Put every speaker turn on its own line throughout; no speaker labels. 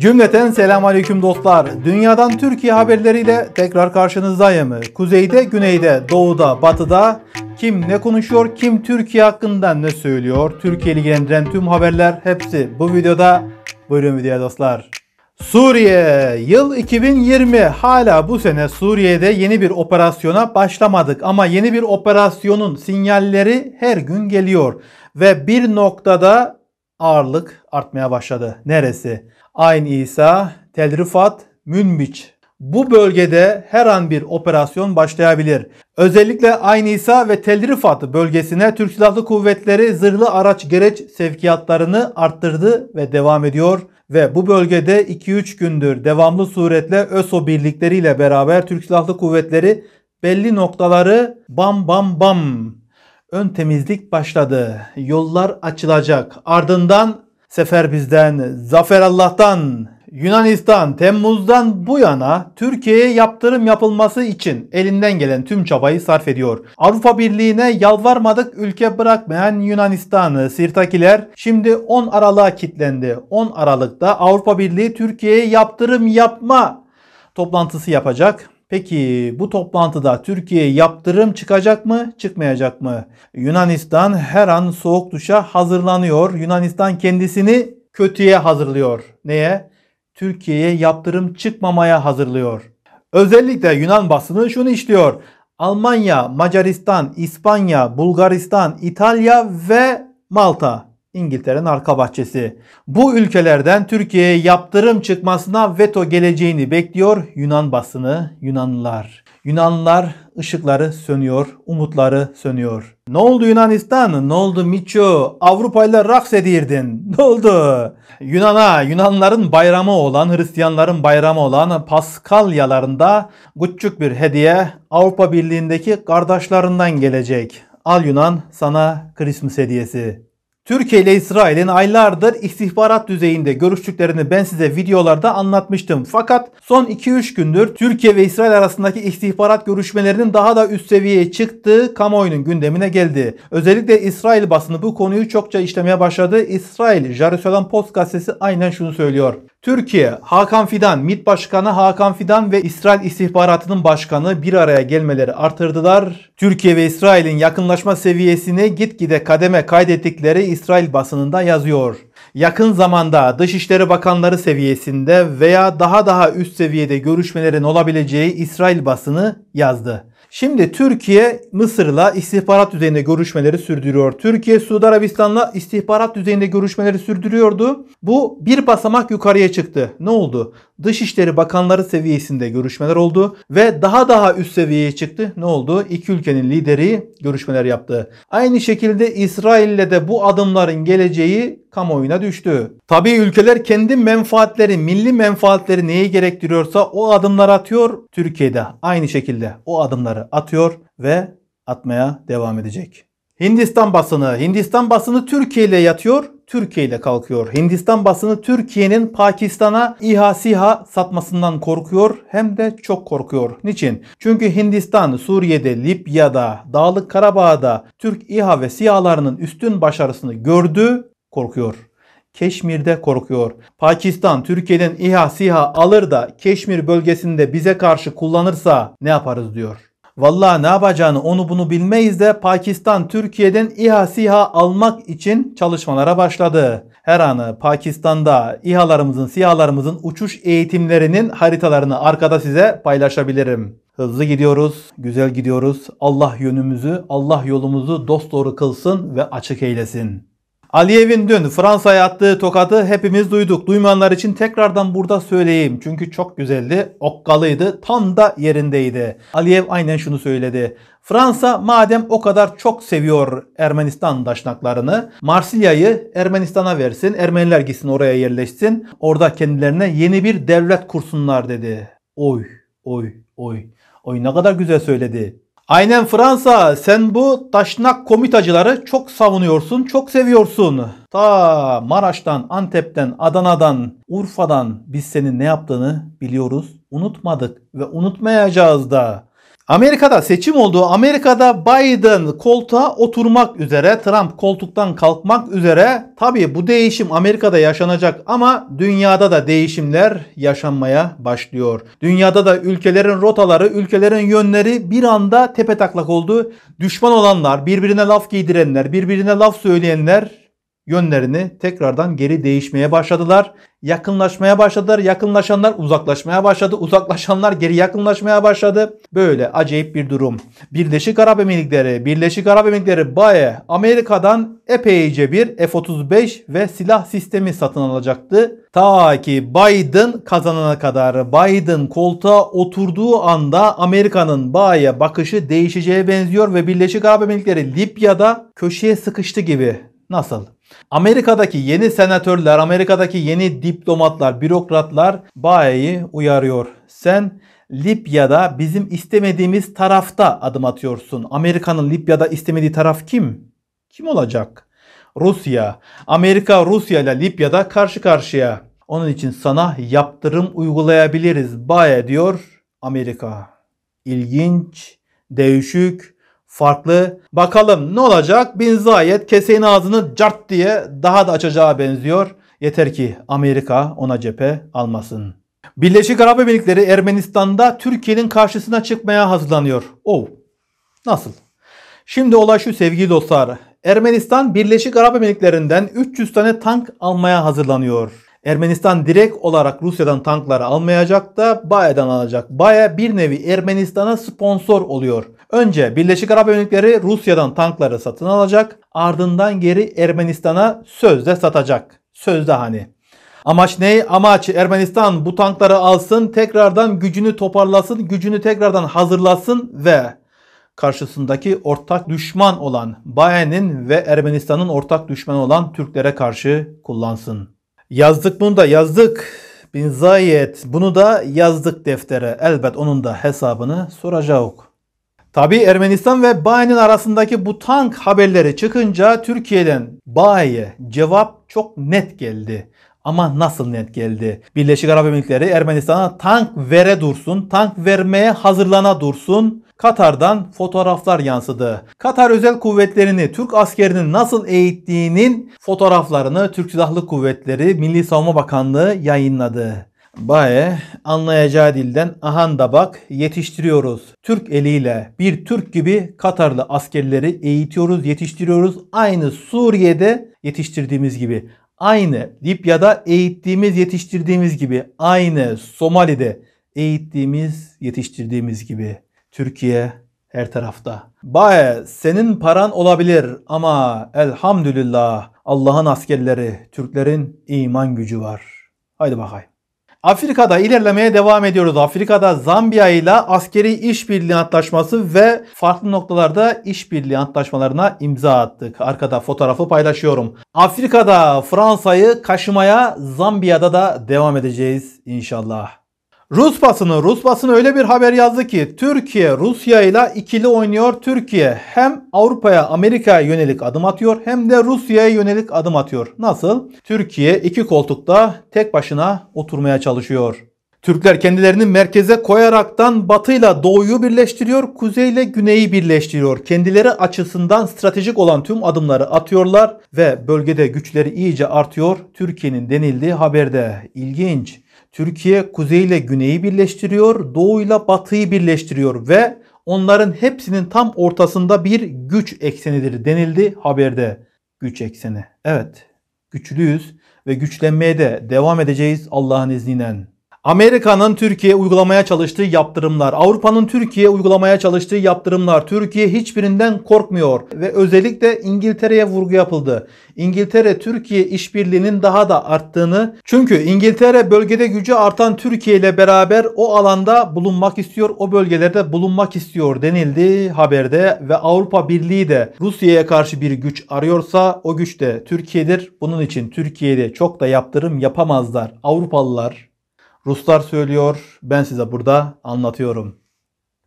Cümleten selam selamünaleyküm dostlar. Dünyadan Türkiye haberleriyle tekrar karşınızdayım. Kuzeyde, güneyde, doğuda, batıda kim ne konuşuyor, kim Türkiye hakkında ne söylüyor? Türkiye ilgilendiren tüm haberler hepsi bu videoda. Buyurun videoya dostlar. Suriye yıl 2020 hala bu sene Suriye'de yeni bir operasyona başlamadık ama yeni bir operasyonun sinyalleri her gün geliyor ve bir noktada ağırlık artmaya başladı. Neresi? Ayn İsa, Tel Rifat, Münbiç. Bu bölgede her an bir operasyon başlayabilir. Özellikle Ayn İsa ve Tel Rifat bölgesine Türk Silahlı Kuvvetleri zırhlı araç gereç sevkiyatlarını arttırdı ve devam ediyor. Ve bu bölgede 2-3 gündür devamlı suretle ÖSO birlikleriyle beraber Türk Silahlı Kuvvetleri belli noktaları bam bam bam ön temizlik başladı. Yollar açılacak. Ardından sefer bizden, zafer Allah'tan. Yunanistan Temmuz'dan bu yana Türkiye'ye yaptırım yapılması için elinden gelen tüm çabayı sarf ediyor. Avrupa Birliği'ne yalvarmadık ülke bırakmayan Yunanistan'ı Sirtakiler şimdi 10 Aralık'a kitlendi. 10 Aralık'ta Avrupa Birliği Türkiye'ye yaptırım yapma toplantısı yapacak. Peki bu toplantıda Türkiye yaptırım çıkacak mı, çıkmayacak mı? Yunanistan her an soğuk duşa hazırlanıyor. Yunanistan kendisini kötüye hazırlıyor. Neye? Türkiye'ye yaptırım çıkmamaya hazırlıyor. Özellikle Yunan basını şunu işliyor. Almanya, Macaristan, İspanya, Bulgaristan, İtalya ve Malta İngiltere'nin arka bahçesi. Bu ülkelerden Türkiye'ye yaptırım çıkmasına veto geleceğini bekliyor Yunan basını, Yunanlılar. Yunanlılar ışıkları sönüyor, umutları sönüyor. Ne oldu Yunanistan? Ne oldu Miço? Avrupa'yla raks edirdin. Ne oldu? Yunan'a, Yunanların bayramı olan, Hristiyanların bayramı olan Paskalyalarında küçük bir hediye Avrupa Birliği'ndeki kardeşlerinden gelecek. Al Yunan sana Christmas hediyesi. Türkiye ile İsrail'in aylardır istihbarat düzeyinde görüştüklerini ben size videolarda anlatmıştım. Fakat son 2-3 gündür Türkiye ve İsrail arasındaki istihbarat görüşmelerinin daha da üst seviyeye çıktığı kamuoyunun gündemine geldi. Özellikle İsrail basını bu konuyu çokça işlemeye başladı. İsrail Jerusalem Post gazetesi aynen şunu söylüyor. Türkiye, Hakan Fidan, MİT Başkanı Hakan Fidan ve İsrail İstihbaratı'nın başkanı bir araya gelmeleri artırdılar. Türkiye ve İsrail'in yakınlaşma seviyesini gitgide kademe kaydettikleri İsrail basınında yazıyor. Yakın zamanda Dışişleri Bakanları seviyesinde veya daha daha üst seviyede görüşmelerin olabileceği İsrail basını yazdı. Şimdi Türkiye Mısır'la istihbarat düzeyinde görüşmeleri sürdürüyor. Türkiye Suudi Arabistan'la istihbarat düzeyinde görüşmeleri sürdürüyordu. Bu bir basamak yukarıya çıktı. Ne oldu? Dışişleri Bakanları seviyesinde görüşmeler oldu ve daha daha üst seviyeye çıktı. Ne oldu? İki ülkenin lideri görüşmeler yaptı. Aynı şekilde İsrail'le de bu adımların geleceği kamuoyuna düştü. Tabii ülkeler kendi menfaatleri, milli menfaatleri neyi gerektiriyorsa o adımlar atıyor. Türkiye'de aynı şekilde o adımları atıyor ve atmaya devam edecek. Hindistan basını, Hindistan basını Türkiye ile yatıyor. Türkiye ile kalkıyor. Hindistan basını Türkiye'nin Pakistan'a İHA SİHA satmasından korkuyor hem de çok korkuyor. Niçin? Çünkü Hindistan Suriye'de, Libya'da, Dağlık Karabağ'da Türk İHA ve SİHA'larının üstün başarısını gördü, korkuyor. Keşmir'de korkuyor. Pakistan Türkiye'den İHA SİHA alır da Keşmir bölgesinde bize karşı kullanırsa ne yaparız diyor. Vallahi ne yapacağını onu bunu bilmeyiz de Pakistan Türkiye'den İHA SİHA almak için çalışmalara başladı. Her anı Pakistan'da İHA'larımızın SİHA'larımızın uçuş eğitimlerinin haritalarını arkada size paylaşabilirim. Hızlı gidiyoruz, güzel gidiyoruz. Allah yönümüzü, Allah yolumuzu dosdoğru kılsın ve açık eylesin. Aliyev'in dün Fransa'ya attığı tokadı hepimiz duyduk. Duymayanlar için tekrardan burada söyleyeyim. Çünkü çok güzeldi, okkalıydı, tam da yerindeydi. Aliyev aynen şunu söyledi. Fransa madem o kadar çok seviyor Ermenistan daşnaklarını, Marsilya'yı Ermenistan'a versin, Ermeniler gitsin oraya yerleşsin, orada kendilerine yeni bir devlet kursunlar dedi. Oy, oy, oy. Oy ne kadar güzel söyledi. Aynen Fransa sen bu taşnak komitacıları çok savunuyorsun, çok seviyorsun. Ta Maraş'tan, Antep'ten, Adana'dan, Urfa'dan biz senin ne yaptığını biliyoruz. Unutmadık ve unutmayacağız da. Amerika'da seçim olduğu Amerika'da Biden koltuğa oturmak üzere, Trump koltuktan kalkmak üzere. Tabii bu değişim Amerika'da yaşanacak ama dünyada da değişimler yaşanmaya başlıyor. Dünyada da ülkelerin rotaları, ülkelerin yönleri bir anda tepe taklak oldu. Düşman olanlar, birbirine laf giydirenler, birbirine laf söyleyenler yönlerini tekrardan geri değişmeye başladılar. Yakınlaşmaya başladılar. Yakınlaşanlar uzaklaşmaya başladı. Uzaklaşanlar geri yakınlaşmaya başladı. Böyle acayip bir durum. Birleşik Arap Emirlikleri, Birleşik Arap Emirlikleri BAE Amerika'dan epeyce bir F-35 ve silah sistemi satın alacaktı. Ta ki Biden kazanana kadar Biden koltuğa oturduğu anda Amerika'nın BAE'ye bakışı değişeceğe benziyor ve Birleşik Arap Emirlikleri Libya'da köşeye sıkıştı gibi. Nasıl? Amerika'daki yeni senatörler, Amerika'daki yeni diplomatlar, bürokratlar Baye'yi uyarıyor. Sen Libya'da bizim istemediğimiz tarafta adım atıyorsun. Amerika'nın Libya'da istemediği taraf kim? Kim olacak? Rusya. Amerika Rusya ile Libya'da karşı karşıya. Onun için sana yaptırım uygulayabiliriz. Baye diyor Amerika. İlginç, değişik, farklı. Bakalım ne olacak? Bin Zayed keseğin ağzını cart diye daha da açacağı benziyor. Yeter ki Amerika ona cephe almasın. Birleşik Arap Emirlikleri Ermenistan'da Türkiye'nin karşısına çıkmaya hazırlanıyor. Oh, nasıl? Şimdi olay şu sevgili dostlar. Ermenistan Birleşik Arap Emirlikleri'nden 300 tane tank almaya hazırlanıyor. Ermenistan direkt olarak Rusya'dan tankları almayacak da Baya'dan alacak. Baya bir nevi Ermenistan'a sponsor oluyor. Önce Birleşik Arap Emirlikleri Rusya'dan tankları satın alacak. Ardından geri Ermenistan'a sözde satacak. Sözde hani. Amaç ne? Amaç Ermenistan bu tankları alsın, tekrardan gücünü toparlasın, gücünü tekrardan hazırlasın ve karşısındaki ortak düşman olan Baya'nın ve Ermenistan'ın ortak düşmanı olan Türklere karşı kullansın. Yazdık bunu da yazdık. Bin Zayed bunu da yazdık deftere. Elbet onun da hesabını soracağız. Tabi Ermenistan ve Bayi'nin arasındaki bu tank haberleri çıkınca Türkiye'den Bayi'ye cevap çok net geldi. Ama nasıl net geldi? Birleşik Arap Emirlikleri Ermenistan'a tank vere dursun, tank vermeye hazırlana dursun. Katar'dan fotoğraflar yansıdı. Katar özel kuvvetlerini Türk askerinin nasıl eğittiğinin fotoğraflarını Türk Silahlı Kuvvetleri Milli Savunma Bakanlığı yayınladı. Bae anlayacağı dilden ahan da bak yetiştiriyoruz. Türk eliyle bir Türk gibi Katarlı askerleri eğitiyoruz, yetiştiriyoruz. Aynı Suriye'de yetiştirdiğimiz gibi. Aynı Libya'da eğittiğimiz, yetiştirdiğimiz gibi, aynı Somali'de eğittiğimiz, yetiştirdiğimiz gibi. Türkiye her tarafta. Bae senin paran olabilir ama elhamdülillah Allah'ın askerleri, Türklerin iman gücü var. Haydi bakayım. Afrika'da ilerlemeye devam ediyoruz. Afrika'da Zambiya ile askeri işbirliği antlaşması ve farklı noktalarda işbirliği antlaşmalarına imza attık. Arkada fotoğrafı paylaşıyorum. Afrika'da Fransa'yı kaşımaya Zambiya'da da devam edeceğiz inşallah. Rus basını, Rus basını öyle bir haber yazdı ki Türkiye Rusya ile ikili oynuyor. Türkiye hem Avrupa'ya, Amerika'ya yönelik adım atıyor hem de Rusya'ya yönelik adım atıyor. Nasıl? Türkiye iki koltukta tek başına oturmaya çalışıyor. Türkler kendilerini merkeze koyaraktan batıyla doğuyu birleştiriyor, kuzeyle güneyi birleştiriyor. Kendileri açısından stratejik olan tüm adımları atıyorlar ve bölgede güçleri iyice artıyor. Türkiye'nin denildiği haberde ilginç. Türkiye kuzey güneyi birleştiriyor, doğuyla batıyı birleştiriyor ve onların hepsinin tam ortasında bir güç eksenidir denildi haberde. Güç ekseni. Evet, güçlüyüz ve güçlenmeye de devam edeceğiz Allah'ın izniyle. Amerika'nın Türkiye uygulamaya çalıştığı yaptırımlar, Avrupa'nın Türkiye uygulamaya çalıştığı yaptırımlar, Türkiye hiçbirinden korkmuyor ve özellikle İngiltere'ye vurgu yapıldı. İngiltere Türkiye işbirliğinin daha da arttığını çünkü İngiltere bölgede gücü artan Türkiye ile beraber o alanda bulunmak istiyor, o bölgelerde bulunmak istiyor denildi haberde ve Avrupa Birliği de Rusya'ya karşı bir güç arıyorsa o güç de Türkiye'dir. Bunun için Türkiye'de çok da yaptırım yapamazlar Avrupalılar Ruslar söylüyor, ben size burada anlatıyorum.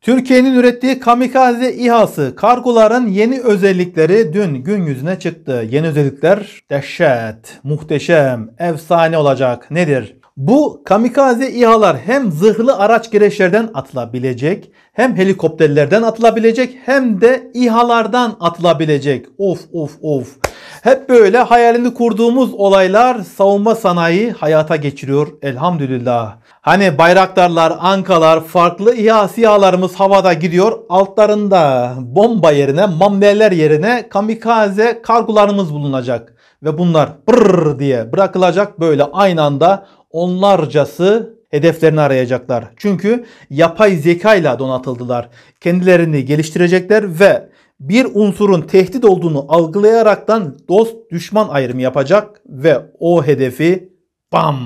Türkiye'nin ürettiği kamikaze İHA'sı kargoların yeni özellikleri dün gün yüzüne çıktı. Yeni özellikler dehşet, muhteşem, efsane olacak. Nedir? Bu kamikaze İHA'lar hem zırhlı araç gereçlerden atılabilecek, hem helikopterlerden atılabilecek, hem de İHA'lardan atılabilecek. Of of of. Hep böyle hayalini kurduğumuz olaylar savunma sanayi hayata geçiriyor elhamdülillah. Hani bayraktarlar, ankalar, farklı İHA SİHA'larımız havada gidiyor. Altlarında bomba yerine, mambeler yerine kamikaze kargolarımız bulunacak. Ve bunlar brrr diye bırakılacak böyle aynı anda onlarcası hedeflerini arayacaklar. Çünkü yapay zeka ile donatıldılar. Kendilerini geliştirecekler ve bir unsurun tehdit olduğunu algılayaraktan dost düşman ayrımı yapacak ve o hedefi bam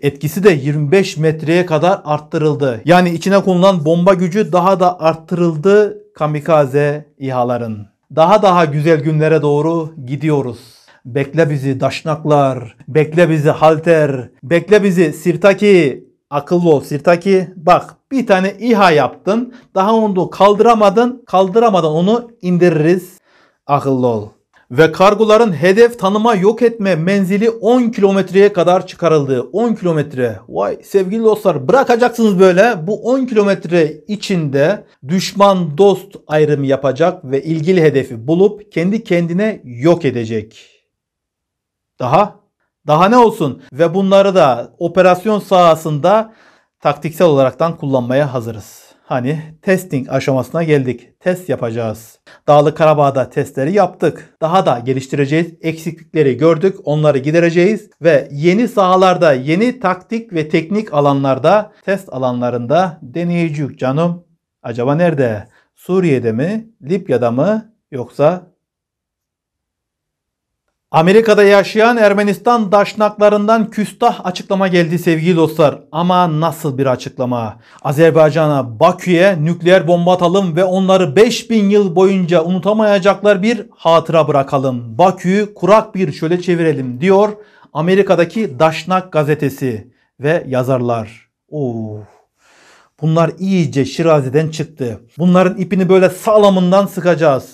Etkisi de 25 metreye kadar arttırıldı. Yani içine konulan bomba gücü daha da arttırıldı kamikaze İHA'ların. Daha daha güzel günlere doğru gidiyoruz. Bekle bizi daşnaklar, bekle bizi halter, bekle bizi sirtaki, Akıllı ol Sirtaki. Bak bir tane İHA yaptın. Daha onu kaldıramadın. Kaldıramadan onu indiririz. Akıllı ol. Ve kargoların hedef tanıma yok etme menzili 10 kilometreye kadar çıkarıldı. 10 kilometre. Vay sevgili dostlar bırakacaksınız böyle. Bu 10 kilometre içinde düşman dost ayrımı yapacak ve ilgili hedefi bulup kendi kendine yok edecek. Daha daha ne olsun ve bunları da operasyon sahasında taktiksel olaraktan kullanmaya hazırız. Hani testing aşamasına geldik. Test yapacağız. Dağlı Karabağ'da testleri yaptık. Daha da geliştireceğiz. Eksiklikleri gördük. Onları gidereceğiz. Ve yeni sahalarda, yeni taktik ve teknik alanlarda, test alanlarında deneyeceğiz canım. Acaba nerede? Suriye'de mi? Libya'da mı? Yoksa Amerika'da yaşayan Ermenistan daşnaklarından küstah açıklama geldi sevgili dostlar. Ama nasıl bir açıklama? Azerbaycan'a, Bakü'ye nükleer bomba atalım ve onları 5000 yıl boyunca unutamayacaklar bir hatıra bırakalım. Bakü'yü kurak bir şöyle çevirelim diyor Amerika'daki Daşnak gazetesi ve yazarlar. Oo. Bunlar iyice şirazeden çıktı. Bunların ipini böyle sağlamından sıkacağız.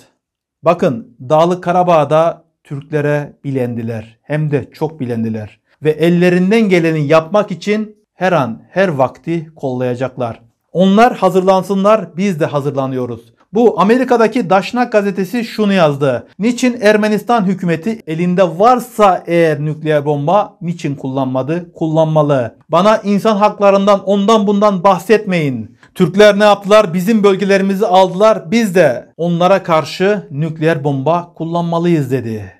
Bakın Dağlık Karabağ'da Türklere bilendiler hem de çok bilendiler ve ellerinden geleni yapmak için her an her vakti kollayacaklar. Onlar hazırlansınlar biz de hazırlanıyoruz. Bu Amerika'daki Daşnak gazetesi şunu yazdı. Niçin Ermenistan hükümeti elinde varsa eğer nükleer bomba niçin kullanmadı? Kullanmalı. Bana insan haklarından ondan bundan bahsetmeyin. Türkler ne yaptılar? Bizim bölgelerimizi aldılar. Biz de onlara karşı nükleer bomba kullanmalıyız dedi.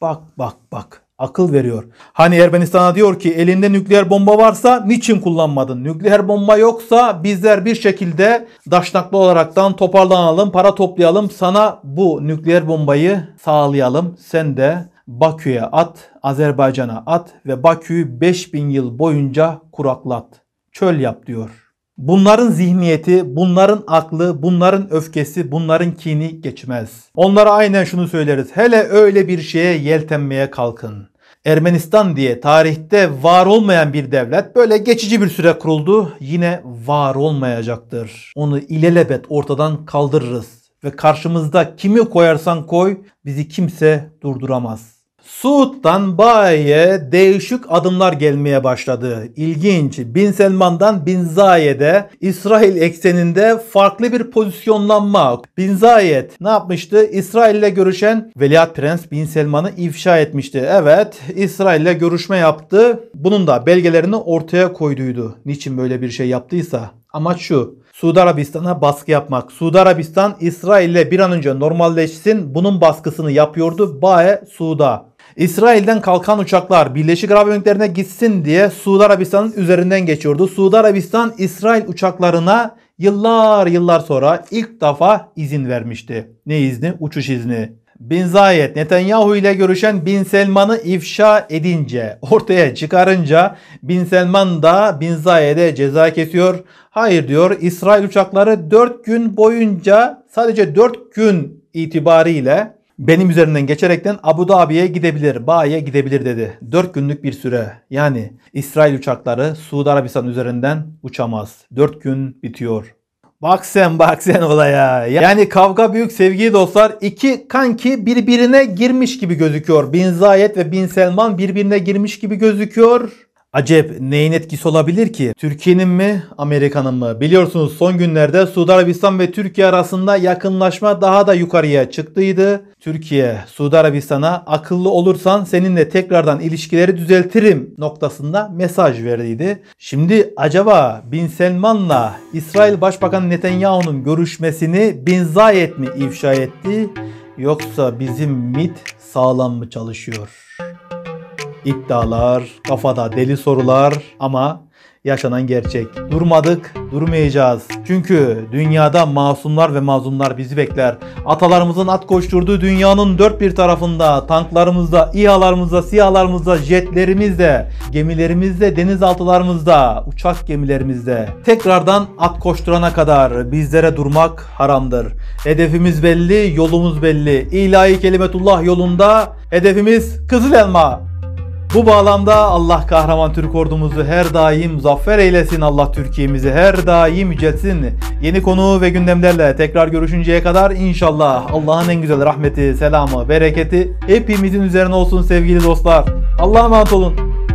Bak bak bak akıl veriyor. Hani Ermenistan'a diyor ki elinde nükleer bomba varsa niçin kullanmadın? Nükleer bomba yoksa bizler bir şekilde daşnaklı olaraktan toparlanalım, para toplayalım. Sana bu nükleer bombayı sağlayalım. Sen de Bakü'ye at, Azerbaycan'a at ve Bakü'yü 5000 yıl boyunca kuraklat. Çöl yap diyor. Bunların zihniyeti, bunların aklı, bunların öfkesi, bunların kini geçmez. Onlara aynen şunu söyleriz. Hele öyle bir şeye yeltenmeye kalkın. Ermenistan diye tarihte var olmayan bir devlet böyle geçici bir süre kuruldu. Yine var olmayacaktır. Onu ilelebet ortadan kaldırırız ve karşımızda kimi koyarsan koy bizi kimse durduramaz. Suud'dan Baye'ye değişik adımlar gelmeye başladı. İlginç. Bin Selman'dan Bin Zayed'e İsrail ekseninde farklı bir pozisyonlanma. Bin Zayed ne yapmıştı? İsrail ile görüşen Veliaht Prens Bin Selman'ı ifşa etmişti. Evet İsrail ile görüşme yaptı. Bunun da belgelerini ortaya koyduydu. Niçin böyle bir şey yaptıysa. Amaç şu. Suudi Arabistan'a baskı yapmak. Suudi Arabistan İsrail ile bir an önce normalleşsin. Bunun baskısını yapıyordu. Bae Suud'a. İsrail'den kalkan uçaklar Birleşik Arap Emirlikleri'ne gitsin diye Suudi Arabistan'ın üzerinden geçiyordu. Suudi Arabistan İsrail uçaklarına yıllar yıllar sonra ilk defa izin vermişti. Ne izni? Uçuş izni. Bin Zayed Netanyahu ile görüşen Bin Selman'ı ifşa edince, ortaya çıkarınca Bin Selman da Bin Zayed'e ceza kesiyor. Hayır diyor İsrail uçakları 4 gün boyunca sadece 4 gün itibariyle benim üzerinden geçerekten Abu Dhabi'ye gidebilir, Bağ'a gidebilir dedi. 4 günlük bir süre. Yani İsrail uçakları Suudi Arabistan üzerinden uçamaz. 4 gün bitiyor. Bak sen bak sen olaya. Yani kavga büyük sevgili dostlar. iki kanki birbirine girmiş gibi gözüküyor. Bin Zayet ve Bin Selman birbirine girmiş gibi gözüküyor. Acep neyin etkisi olabilir ki? Türkiye'nin mi Amerika'nın mı? Biliyorsunuz son günlerde Suudi Arabistan ve Türkiye arasında yakınlaşma daha da yukarıya çıktıydı. Türkiye Suudi Arabistan'a akıllı olursan seninle tekrardan ilişkileri düzeltirim noktasında mesaj verdiydi. Şimdi acaba Bin Selman'la İsrail Başbakanı Netanyahu'nun görüşmesini Bin Zayed mi ifşa etti? Yoksa bizim MIT sağlam mı çalışıyor? iddialar, kafada deli sorular ama yaşanan gerçek. Durmadık, durmayacağız. Çünkü dünyada masumlar ve mazlumlar bizi bekler. Atalarımızın at koşturduğu dünyanın dört bir tarafında, tanklarımızda, İHA'larımızda, SİHA'larımızda, jetlerimizde, gemilerimizde, denizaltılarımızda, uçak gemilerimizde. Tekrardan at koşturana kadar bizlere durmak haramdır. Hedefimiz belli, yolumuz belli. İlahi Kelimetullah yolunda hedefimiz Kızıl Elma. Bu bağlamda Allah kahraman Türk ordumuzu her daim zafer eylesin. Allah Türkiye'mizi her daim yücelsin. Yeni konu ve gündemlerle tekrar görüşünceye kadar inşallah Allah'ın en güzel rahmeti, selamı, bereketi hepimizin üzerine olsun sevgili dostlar. Allah'a emanet olun.